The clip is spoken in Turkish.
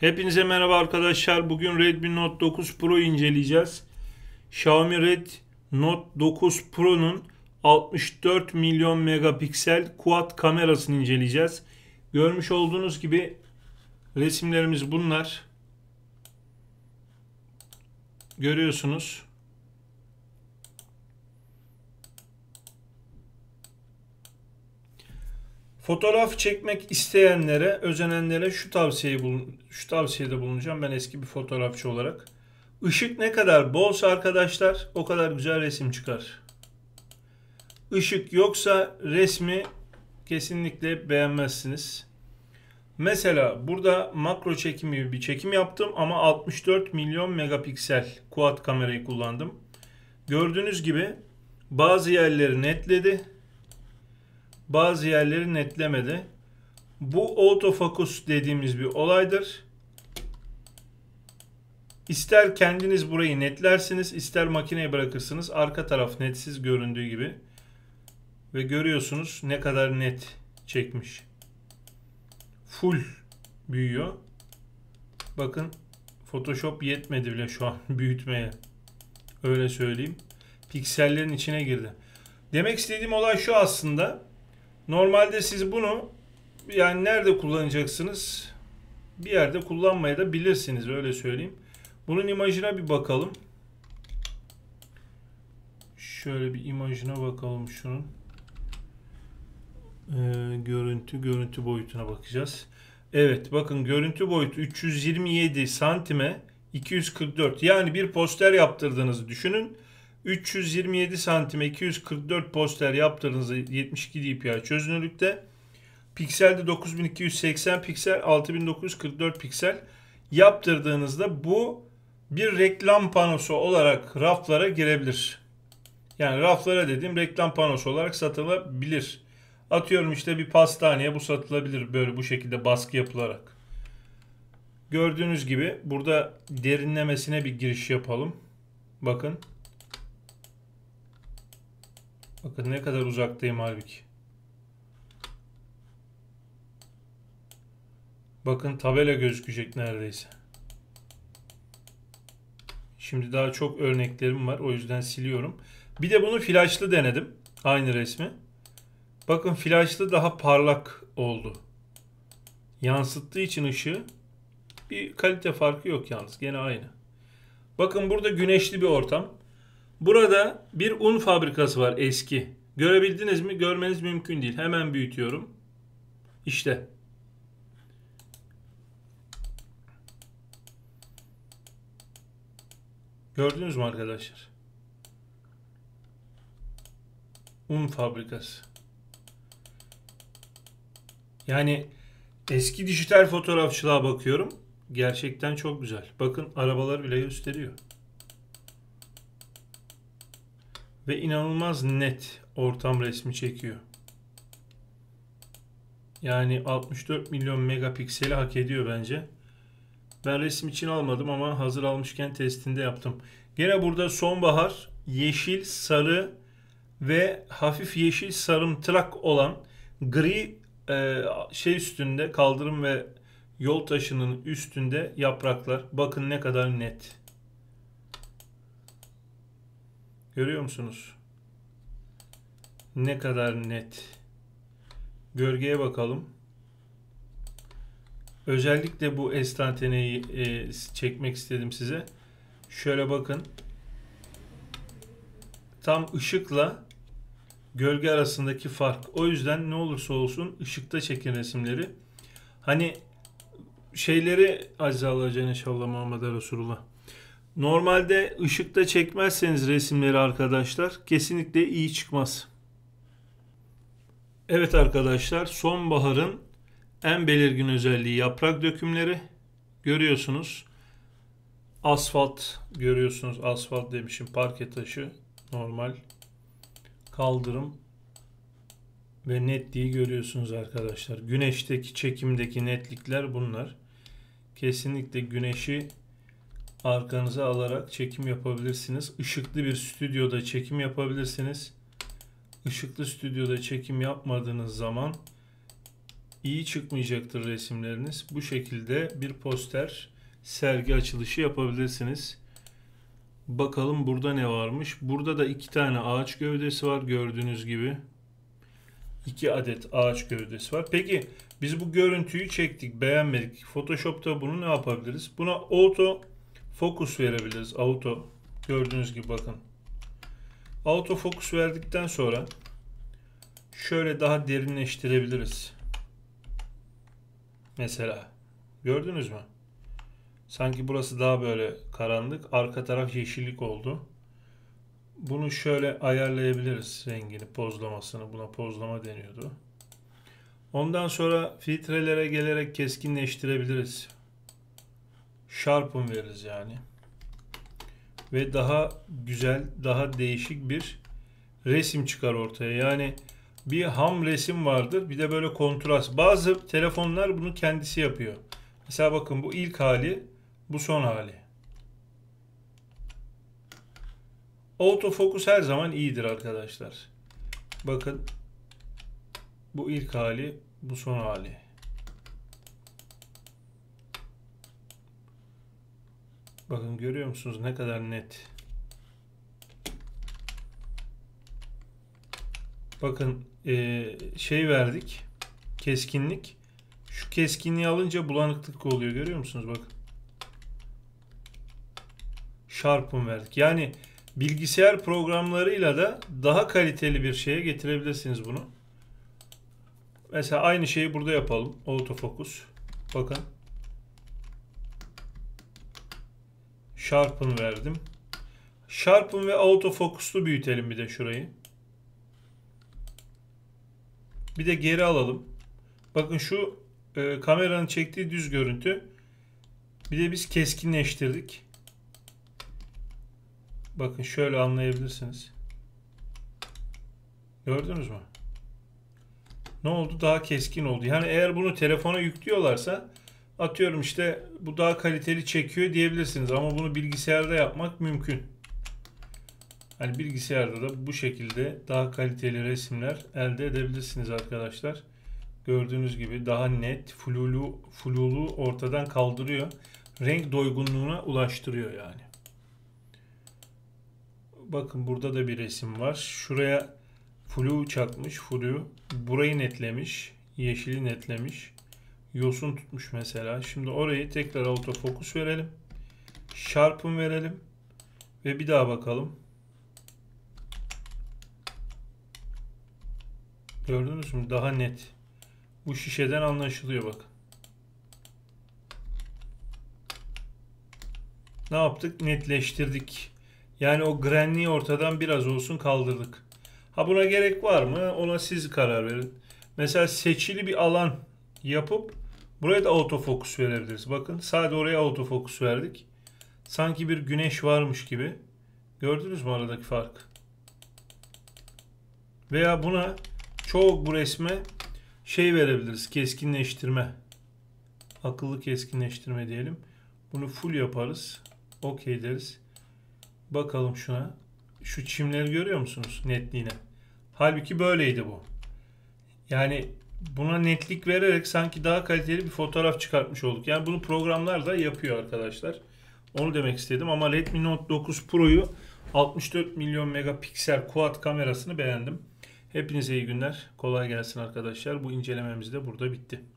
Hepinize merhaba arkadaşlar. Bugün Redmi Note 9 Pro inceleyeceğiz. Xiaomi Red Note 9 Pro'nun 64 milyon megapiksel quad kamerasını inceleyeceğiz. Görmüş olduğunuz gibi resimlerimiz bunlar. Görüyorsunuz. Fotoğraf çekmek isteyenlere, özenenlere şu tavsiyeyi bulun, şu tavsiyede bulunacağım ben eski bir fotoğrafçı olarak. Işık ne kadar bolsa arkadaşlar o kadar güzel resim çıkar. Işık yoksa resmi kesinlikle beğenmezsiniz. Mesela burada makro çekim gibi bir çekim yaptım ama 64 milyon megapiksel quad kamerayı kullandım. Gördüğünüz gibi bazı yerleri netledi, bazı yerleri netlemedi. Bu autofocus dediğimiz bir olaydır. İster kendiniz burayı netlersiniz, ister makineye bırakırsınız. Arka taraf netsiz göründüğü gibi. Ve görüyorsunuz ne kadar net çekmiş. Full büyüyor. Bakın Photoshop yetmedi bile şu an büyütmeye. Öyle söyleyeyim. Piksellerin içine girdi. Demek istediğim olay şu aslında. Normalde siz bunu yani nerede kullanacaksınız? Bir yerde kullanmaya da bilirsiniz öyle söyleyeyim. Bunun imajına bir bakalım. Şöyle bir imajına bakalım şunun. Ee, görüntü, görüntü boyutuna bakacağız. Evet bakın görüntü boyutu 327 santime 244. Yani bir poster yaptırdığınızı düşünün. 327 santim 244 poster yaptığınızda 72 dpi çözünürlükte pikselde 9280 piksel 6944 piksel yaptırdığınızda bu bir reklam panosu olarak raflara girebilir. Yani raflara dediğim reklam panosu olarak satılabilir. Atıyorum işte bir pastaneye bu satılabilir böyle bu şekilde baskı yapılarak. Gördüğünüz gibi burada derinlemesine bir giriş yapalım. Bakın. Bakın ne kadar uzaktayım halbuki. Bakın tabela gözükecek neredeyse. Şimdi daha çok örneklerim var. O yüzden siliyorum. Bir de bunu flashlı denedim. Aynı resmi. Bakın flashlı daha parlak oldu. Yansıttığı için ışığı bir kalite farkı yok yalnız. Gene aynı. Bakın burada güneşli bir ortam. Burada bir un fabrikası var eski. Görebildiniz mi? Görmeniz mümkün değil. Hemen büyütüyorum. İşte. Gördünüz mü arkadaşlar? Un fabrikası. Yani eski dijital fotoğrafçılığa bakıyorum. Gerçekten çok güzel. Bakın arabalar bile gösteriyor. Ve inanılmaz net ortam resmi çekiyor. Yani 64 milyon megapikseli hak ediyor bence. Ben resim için almadım ama hazır almışken testinde yaptım. Gene burada sonbahar, yeşil, sarı ve hafif yeşil trak olan gri e, şey üstünde kaldırım ve yol taşının üstünde yapraklar. Bakın ne kadar net. Görüyor musunuz? Ne kadar net. Gölgeye bakalım. Özellikle bu estanteneyi e, çekmek istedim size. Şöyle bakın. Tam ışıkla gölge arasındaki fark. O yüzden ne olursa olsun ışıkta çekin resimleri. Hani şeyleri Azize Allah Cenneşallah Muhammed Resulullah. Normalde ışıkta çekmezseniz resimleri arkadaşlar kesinlikle iyi çıkmaz. Evet arkadaşlar sonbaharın en belirgin özelliği yaprak dökümleri. Görüyorsunuz asfalt görüyorsunuz asfalt demişim parke taşı normal kaldırım ve netliği görüyorsunuz arkadaşlar. Güneşteki çekimdeki netlikler bunlar. Kesinlikle güneşi arkanıza alarak çekim yapabilirsiniz. Işıklı bir stüdyoda çekim yapabilirsiniz. Işıklı stüdyoda çekim yapmadığınız zaman iyi çıkmayacaktır resimleriniz. Bu şekilde bir poster sergi açılışı yapabilirsiniz. Bakalım burada ne varmış. Burada da iki tane ağaç gövdesi var gördüğünüz gibi. İki adet ağaç gövdesi var. Peki biz bu görüntüyü çektik beğenmedik. Photoshop'ta bunu ne yapabiliriz? Buna auto Fokus verebiliriz. Auto. Gördüğünüz gibi bakın. Auto fokus verdikten sonra şöyle daha derinleştirebiliriz. Mesela. Gördünüz mü? Sanki burası daha böyle karanlık. Arka taraf yeşillik oldu. Bunu şöyle ayarlayabiliriz rengini, pozlamasını. Buna pozlama deniyordu. Ondan sonra filtrelere gelerek keskinleştirebiliriz sharpen veririz yani. Ve daha güzel, daha değişik bir resim çıkar ortaya. Yani bir ham resim vardır. Bir de böyle kontrast. Bazı telefonlar bunu kendisi yapıyor. Mesela bakın bu ilk hali, bu son hali. Autofocus her zaman iyidir arkadaşlar. Bakın bu ilk hali, bu son hali. Bakın görüyor musunuz ne kadar net. Bakın e, şey verdik. Keskinlik. Şu keskinliği alınca bulanıklık oluyor. Görüyor musunuz? Bakın. Sharp'ın verdik. Yani bilgisayar programlarıyla da daha kaliteli bir şeye getirebilirsiniz bunu. Mesela aynı şeyi burada yapalım. Autofocus. Bakın. Sharpen verdim. Sharpen ve autofocus'lu büyütelim bir de şurayı. Bir de geri alalım. Bakın şu e, kameranın çektiği düz görüntü. Bir de biz keskinleştirdik. Bakın şöyle anlayabilirsiniz. Gördünüz mü? Ne oldu? Daha keskin oldu. Yani eğer bunu telefona yüklüyorlarsa atıyorum işte bu daha kaliteli çekiyor diyebilirsiniz ama bunu bilgisayarda yapmak mümkün. Hani bilgisayarda da bu şekilde daha kaliteli resimler elde edebilirsiniz arkadaşlar. Gördüğünüz gibi daha net, flulu, flulu ortadan kaldırıyor. Renk doygunluğuna ulaştırıyor yani. Bakın burada da bir resim var. Şuraya flu çakmış, flu. Burayı netlemiş, yeşili netlemiş yosun tutmuş mesela. Şimdi orayı tekrar autofokus verelim. Sharpen verelim. Ve bir daha bakalım. Gördünüz mü? Daha net. Bu şişeden anlaşılıyor bak. Ne yaptık? Netleştirdik. Yani o grenliği ortadan biraz olsun kaldırdık. Ha buna gerek var mı? Ona siz karar verin. Mesela seçili bir alan yapıp Buraya da autofocus verebiliriz. Bakın sadece oraya autofocus verdik. Sanki bir güneş varmış gibi. Gördünüz mü aradaki fark? Veya buna çok bu resme şey verebiliriz. Keskinleştirme. Akıllı keskinleştirme diyelim. Bunu full yaparız. Okey deriz. Bakalım şuna. Şu çimleri görüyor musunuz netliğine? Halbuki böyleydi bu. Yani buna netlik vererek sanki daha kaliteli bir fotoğraf çıkartmış olduk. Yani bunu programlar da yapıyor arkadaşlar. Onu demek istedim ama Redmi Note 9 Pro'yu 64 milyon megapiksel quad kamerasını beğendim. Hepinize iyi günler. Kolay gelsin arkadaşlar. Bu incelememiz de burada bitti.